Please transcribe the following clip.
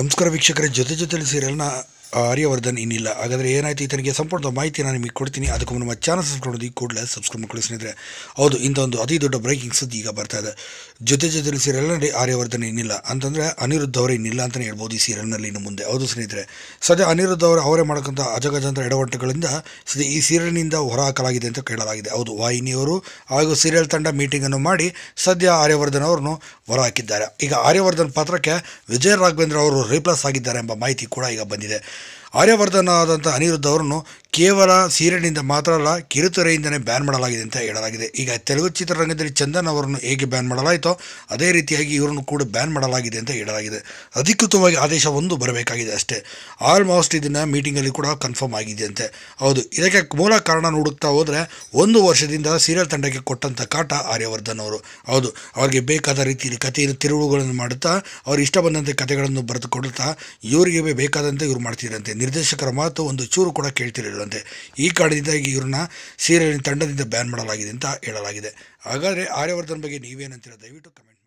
ನಮಸ್ಕಾರ ವೀಕ್ಷಕರ ಜೊತೆ ಜೊತೆಯಲ್ಲಿ ಸೀರಿಯಲ್ನ ಆರ್ಯವರ್ಧನ್ ಇನ್ನಿಲ್ಲ ಹಾಗಾದರೆ ಏನಾಯಿತು ಈತನಿಗೆ ಸಂಪೂರ್ಣ ಮಾಹಿತಿ ನಾನು ನಿಮಗೆ ಕೊಡ್ತೀನಿ ಅದಕ್ಕೂ ನಮ್ಮ ಚಾನಲ್ ಸಬ್ಸ್ಕ್ರೈಬ್ ಮಾಡಿ ಕೂಡಲೇ ಸಬ್ಸ್ಕ್ರೈಬ್ ಮಾಡಿ ಸ್ನೇಹಿತರೆ ಹೌದು ಇಂಥ ಒಂದು ಅತಿ ದೊಡ್ಡ ಬ್ರೇಕಿಂಗ್ ಸುದ್ದಿ ಈಗ ಬರ್ತಾ ಇದೆ ಜೊತೆ ಜೊತೆಲಿ ಸೀರಿಯಲ್ನಲ್ಲಿ ಆರ್ಯವರ್ಧನ್ ಇನ್ನಿಲ್ಲ ಅಂತಂದರೆ ಅನಿರುದ್ಧ ಅವರು ಇನ್ನಿಲ್ಲ ಅಂತಲೇ ಹೇಳ್ಬೋದು ಈ ಸೀರಿಯಲ್ನಲ್ಲಿ ಇನ್ನು ಮುಂದೆ ಹೌದು ಸ್ನೇಹಿತರೆ ಸದ್ಯ ಅನಿರುದ್ಧ ಅವರು ಅವರೇ ಮಾಡೋಕ್ಕಂಥ ಅಜಗಜಂತ್ರ ಎಡವಟ್ಟುಗಳಿಂದ ಸದ್ಯ ಈ ಸೀರಿಯಲ್ನಿಂದ ಹೊರಹಾಕಲಾಗಿದೆ ಅಂತ ಕೇಳಲಾಗಿದೆ ಹೌದು ವಾಹಿನಿಯವರು ಹಾಗೂ ಸೀರಿಯಲ್ ತಂಡ ಮೀಟಿಂಗನ್ನು ಮಾಡಿ ಸದ್ಯ ಆರ್ಯವರ್ಧನ್ ಅವರನ್ನು ಹೊರಹಾಕಿದ್ದಾರೆ ಈಗ ಆರ್ಯವರ್ಧನ್ ಪಾತ್ರಕ್ಕೆ ವಿಜಯ ರಾಘವೇಂದ್ರ ಅವರು ರೀಪ್ಲೇಸ್ ಆಗಿದ್ದಾರೆ ಎಂಬ ಮಾಹಿತಿ ಕೂಡ ಈಗ ಬಂದಿದೆ ಆರ್ಯವರ್ಧನ ಆದಂಥ ಅನಿರುದ್ಧ ಅವರನ್ನು ಕೇವಲ ಸೀರಿಯಲ್ನಿಂದ ಮಾತ್ರ ಅಲ್ಲ ಕಿರುತೆರೆಯಿಂದಲೇ ಬ್ಯಾನ್ ಮಾಡಲಾಗಿದೆ ಅಂತ ಹೇಳಲಾಗಿದೆ ಈಗ ತೆಲುಗು ಚಿತ್ರರಂಗದಲ್ಲಿ ಚಂದನ್ ಅವರನ್ನು ಹೇಗೆ ಬ್ಯಾನ್ ಮಾಡಲಾಯಿತೋ ಅದೇ ರೀತಿಯಾಗಿ ಇವರನ್ನು ಕೂಡ ಬ್ಯಾನ್ ಮಾಡಲಾಗಿದೆ ಅಂತ ಹೇಳಲಾಗಿದೆ ಅಧಿಕೃತವಾಗಿ ಆದೇಶ ಒಂದು ಬರಬೇಕಾಗಿದೆ ಅಷ್ಟೇ ಆಲ್ಮೋಸ್ಟ್ ಇದನ್ನು ಮೀಟಿಂಗಲ್ಲಿ ಕೂಡ ಕನ್ಫರ್ಮ್ ಆಗಿದೆಯಂತೆ ಹೌದು ಇದಕ್ಕೆ ಮೂಲ ಕಾರಣ ನೋಡುತ್ತಾ ಹೋದರೆ ಒಂದು ವರ್ಷದಿಂದ ಸೀರಿಯಲ್ ತಂಡಕ್ಕೆ ಕೊಟ್ಟಂಥ ಕಾಟ ಆರ್ಯವರ್ಧನ್ ಅವರು ಹೌದು ಅವರಿಗೆ ಬೇಕಾದ ರೀತಿಯಲ್ಲಿ ಕಥೆಯನ್ನು ತಿರುವುಗಳನ್ನು ಮಾಡುತ್ತಾ ಅವ್ರು ಇಷ್ಟ ಬಂದಂತೆ ಕಥೆಗಳನ್ನು ಬರೆದುಕೊಡುತ್ತಾ ಇವರಿಗೆ ಬೇಕಾದಂತೆ ಇವರು ಮಾಡ್ತಿದ್ದಂತೆ ನಿರ್ದೇಶಕರ ಮಾತು ಒಂದು ಚೂರು ಕೂಡ ಕೇಳ್ತಿರಲಿಲ್ಲ ಹೇಳಿದಂತೆ ಈ ಕಾರಣದಿಂದಾಗಿ ಇವರನ್ನ ಸೀರಿಯಲ್ ತಂಡದಿಂದ ಬ್ಯಾನ್ ಮಾಡಲಾಗಿದೆ ಅಂತ ಹೇಳಲಾಗಿದೆ ಹಾಗಾದರೆ ಆರ್ಯವರ್ಧನ್ ಬಗ್ಗೆ ನೀವೇನಂತೀರ ದಯವಿಟ್ಟು ಕಮೆಂಟ್